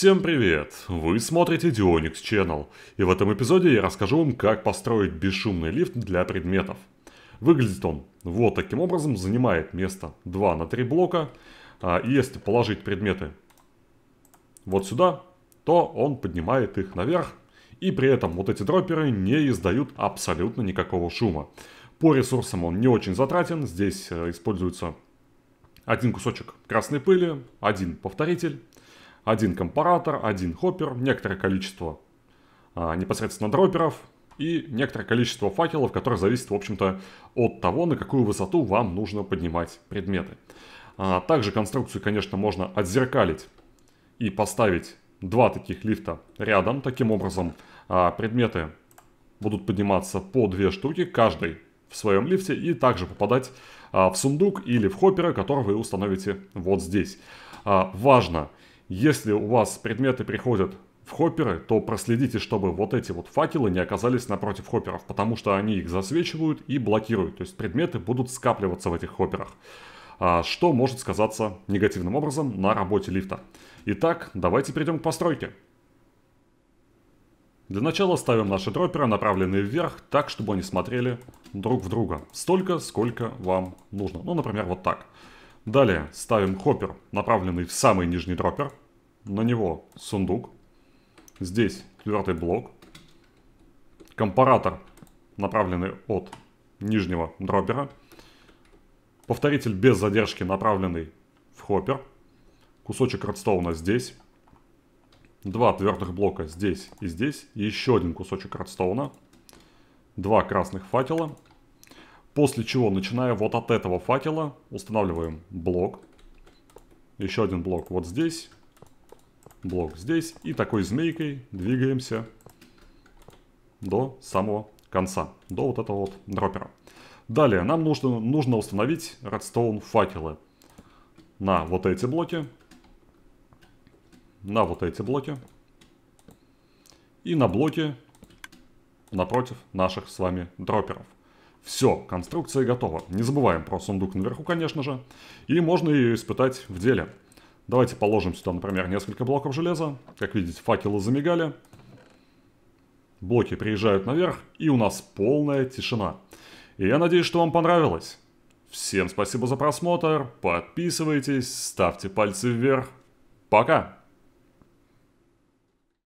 Всем привет! Вы смотрите Dionix Channel, и в этом эпизоде я расскажу вам, как построить бесшумный лифт для предметов. Выглядит он вот таким образом, занимает место 2 на 3 блока, а, и если положить предметы вот сюда, то он поднимает их наверх, и при этом вот эти дропперы не издают абсолютно никакого шума. По ресурсам он не очень затратен, здесь э, используется один кусочек красной пыли, один повторитель, один компаратор, один хоппер, некоторое количество а, непосредственно дропперов и некоторое количество факелов, которое зависит, в общем-то, от того, на какую высоту вам нужно поднимать предметы. А, также конструкцию, конечно, можно отзеркалить и поставить два таких лифта рядом. Таким образом, а, предметы будут подниматься по две штуки, каждый в своем лифте, и также попадать а, в сундук или в хоппера, который вы установите вот здесь. А, Важно! Если у вас предметы приходят в хопперы, то проследите, чтобы вот эти вот факелы не оказались напротив хопперов, потому что они их засвечивают и блокируют, то есть предметы будут скапливаться в этих хопперах, а, что может сказаться негативным образом на работе лифта. Итак, давайте перейдем к постройке. Для начала ставим наши дропперы, направленные вверх, так, чтобы они смотрели друг в друга. Столько, сколько вам нужно. Ну, например, вот так. Далее ставим хоппер, направленный в самый нижний дроппер на него сундук, здесь четвертый блок, компаратор, направленный от нижнего дроппера, повторитель без задержки, направленный в хоппер, кусочек редстоуна здесь, два твердых блока здесь и здесь, еще один кусочек редстоуна, два красных факела, после чего, начиная вот от этого факела, устанавливаем блок, еще один блок вот здесь, блок здесь. И такой змейкой двигаемся до самого конца, до вот этого вот дропера. Далее нам нужно, нужно установить редстоун факелы на вот эти блоки, на вот эти блоки и на блоки напротив наших с вами дроперов. Все, конструкция готова. Не забываем про сундук наверху, конечно же. И можно ее испытать в деле. Давайте положим сюда, например, несколько блоков железа. Как видите, факелы замигали. Блоки приезжают наверх, и у нас полная тишина. И я надеюсь, что вам понравилось. Всем спасибо за просмотр, подписывайтесь, ставьте пальцы вверх. Пока!